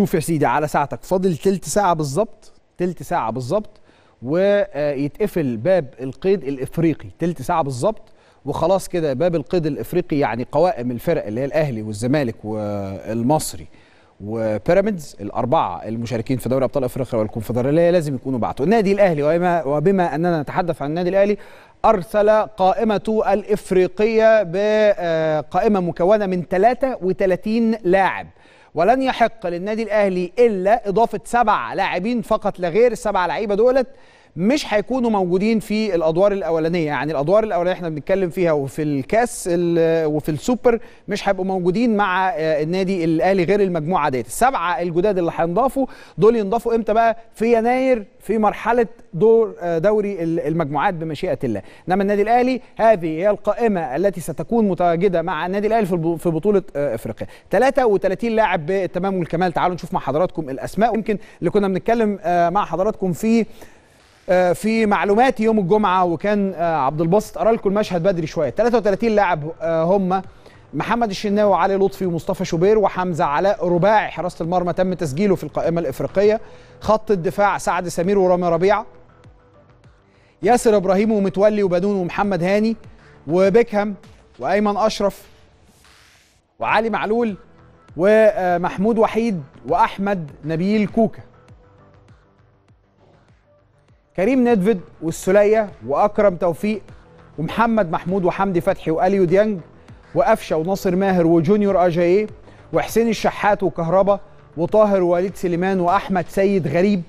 شوف يا سيدي على ساعتك فاضل تلت ساعة بالظبط تلت ساعة بالظبط ويتقفل باب القيد الافريقي تلت ساعة بالظبط وخلاص كده باب القيد الافريقي يعني قوائم الفرق اللي هي الاهلي والزمالك والمصري وبيراميدز الاربعه المشاركين في دوري ابطال افريقيا والكونفدراليه لازم يكونوا بعتوا النادي الاهلي وبما اننا نتحدث عن النادي الاهلي ارسل قائمته الافريقيه بقائمه مكونه من 33 لاعب ولن يحق للنادي الاهلي الا اضافه سبع لاعبين فقط لغير السبع لعيبه دولت مش هيكونوا موجودين في الادوار الاولانيه يعني الادوار الاولانيه احنا بنتكلم فيها وفي الكاس وفي السوبر مش هيبقوا موجودين مع آه، النادي الاهلي غير المجموعه ديت السبعه الجداد اللي هينضافوا دول ينضافوا امتى بقى في يناير في مرحله دور آه، دوري المجموعات بمشيئه الله انما النادي الاهلي هذه هي القائمه التي ستكون متواجده مع النادي الاهلي في بطوله آه، افريقيا 33 لاعب بالتمام والكمال تعالوا نشوف مع حضراتكم الاسماء يمكن اللي كنا بنتكلم مع حضراتكم فيه آه، في معلومات يوم الجمعه وكان آه، عبد الباسط قرا لكم المشهد بدري شويه 33 لاعب آه، هم محمد الشناوي وعلي لطفي ومصطفى شوبير وحمزه علاء رباعي حراسه المرمى تم تسجيله في القائمه الافريقيه خط الدفاع سعد سمير ورامي ربيعه ياسر ابراهيم ومتولي وبدون ومحمد هاني وبيكهام وايمن اشرف وعلي معلول ومحمود وحيد واحمد نبيل كوكا كريم ندفد والسليه واكرم توفيق ومحمد محمود وحمدي فتحي واليو ديانج وقفشه وناصر ماهر وجونيور اجاييه وحسين الشحات وكهربا وطاهر ووليد سليمان واحمد سيد غريب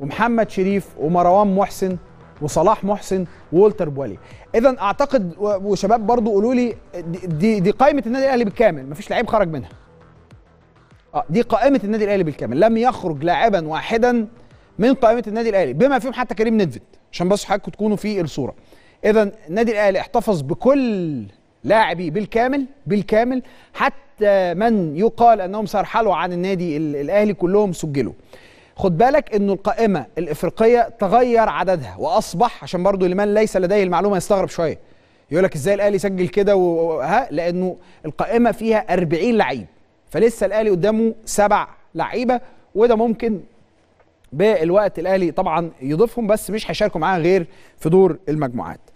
ومحمد شريف ومروان محسن وصلاح محسن وولتر بوالي اذا اعتقد وشباب برضو قولوا لي دي دي قائمه النادي الاهلي بالكامل مفيش لعيب خرج منها اه دي قائمه النادي الاهلي بالكامل لم يخرج لاعبا واحدا من قائمه النادي الاهلي بما فيهم حتى كريم ندفت عشان بس حضرتك تكونوا في الصوره اذا النادي الاهلي احتفظ بكل لاعبي بالكامل بالكامل حتى من يقال انهم سرحلوا عن النادي الاهلي كلهم سجلوا خد بالك ان القائمه الافريقيه تغير عددها واصبح عشان برضو لمن ليس لديه المعلومه يستغرب شويه يقول لك ازاي الاهلي سجل كده وها لانه القائمه فيها 40 لعيب فلسه الاهلي قدامه سبع لعيبه وده ممكن بالوقت الاهلي طبعا يضيفهم بس مش هيشاركوا معاه غير في دور المجموعات